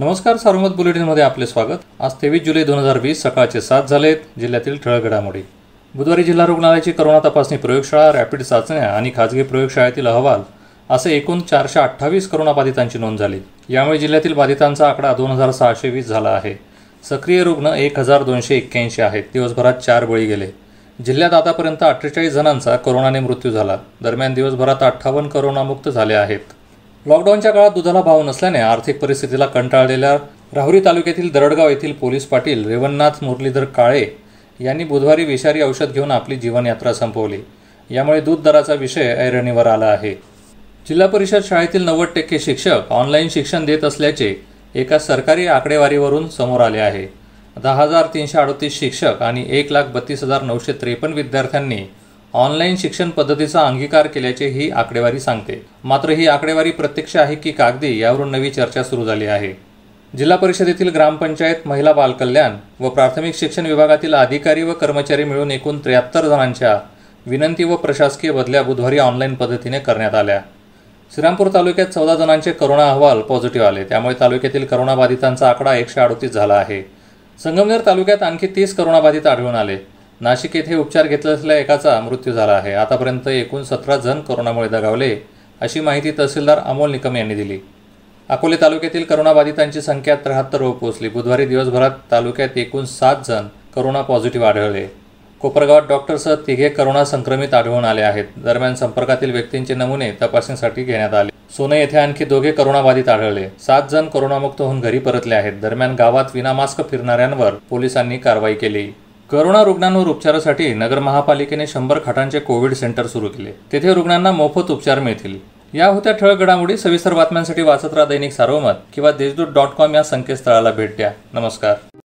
नमस्कार सार्वमत बुलेटिनमध्ये आपले स्वागत आज तेवीस जुलै दोन हजार वीस सकाळचे सात झालेत जिल्ह्यातील ठळक घडामोडी बुधवारी जिल्हा रुग्णालयाची करोना तपासणी प्रयोगशाळा रॅपिड चाचण्या आणि खाजगी प्रयोगशाळेतील अहवाल असे एकूण चारशे अठ्ठावीस बाधितांची नोंद झाली यामुळे जिल्ह्यातील बाधितांचा आकडा दोन हजार सहाशे वीस झाला आहे सक्रिय रुग्ण एक हजार दोनशे एक्क्याऐंशी आहेत दिवसभरात चार बळी गेले जिल्ह्यात आतापर्यंत अठ्ठेचाळीस जणांचा करोनाने मृत्यू झाला दरम्यान दिवसभरात अठ्ठावन्न करोनामुक्त झाले आहेत लॉकडाऊनच्या काळात दुधाला भाव नसल्याने आर्थिक परिस्थितीला कंटाळलेल्या राहुरी तालुक्यातील दरडगाव येथील पोलीस पाटील रेवन्नाथ मुरलीधर काळे यांनी बुधवारी विषारी औषध घेऊन आपली जीवनयात्रा संपवली यामुळे दूध दराचा विषय ऐरणीवर आला आहे जिल्हा परिषद शाळेतील नव्वद टक्के शिक्षक ऑनलाईन शिक्षण देत असल्याचे एका सरकारी आकडेवारीवरून समोर आले आहे दहा हजार तीनशे अडतीस शिक्षक आणि एक लाख बत्तीस हजार नऊशे त्रेपन्न विद्यार्थ्यांनी ऑनलाईन शिक्षण पद्धतीचा अंगीकार केल्याचे ही आकडेवारी सांगते मात्र ही आकडेवारी प्रत्यक्ष आहे की कागदी यावरून नवी चर्चा सुरू झाली आहे जिल्हा परिषदेतील ग्रामपंचायत महिला बालकल्याण व प्राथमिक शिक्षण विभागातील अधिकारी व कर्मचारी मिळून एकूण त्र्याहत्तर जणांच्या विनंती व प्रशासकीय बदल्या बुधवारी ऑनलाईन पद्धतीने करण्यात आल्या श्रीरामपूर तालुक्यात चौदा जणांचे करोना अहवाल पॉझिटिव्ह आले त्यामुळे तालुक्यातील करोनाबाधितांचा आकडा एकशे अडोतीस झाला आहे संगमनेर तालुक्यात आणखी तीस करोनाबाधित आढळून आले नाशिक येथे उपचार घेत असलेल्या एकाचा मृत्यू झाला आहे आतापर्यंत एकूण सतरा जण कोरोनामुळे दगावले अशी माहिती तहसीलदार अमोल निकम यांनी दिली अकोले तालुक्यातील करोनाबाधितांची संख्या त्र्याहत्तर वर पोहोचली बुधवारी दिवसभरात तालुक्यात एकूण सात जण करोना पॉझिटिव्ह आढळले कोपरगावात डॉक्टरसह तिघे करोना संक्रमित आढळून आले आहेत दरम्यान संपर्कातील व्यक्तींचे नमुने तपासणीसाठी घेण्यात आले सोने येथे आणखी दोघे करोनाबाधित आढळले सात जण करोनामुक्त होऊन घरी परतले आहेत दरम्यान गावात विनामास्क फिरणाऱ्यांवर पोलिसांनी कारवाई केली करोना रुग्णांवर उपचारासाठी नगर महापालिकेने शंभर खाटांचे कोविड सेंटर सुरू केले तेथे रुग्णांना मोफत उपचार मिळतील या होत्या ठळक घडामोडी सविस्तर बातम्यांसाठी वाचत राहा दैनिक सार्वमत किंवा देशदूत डॉट कॉम या संकेतस्थळाला भेट द्या नमस्कार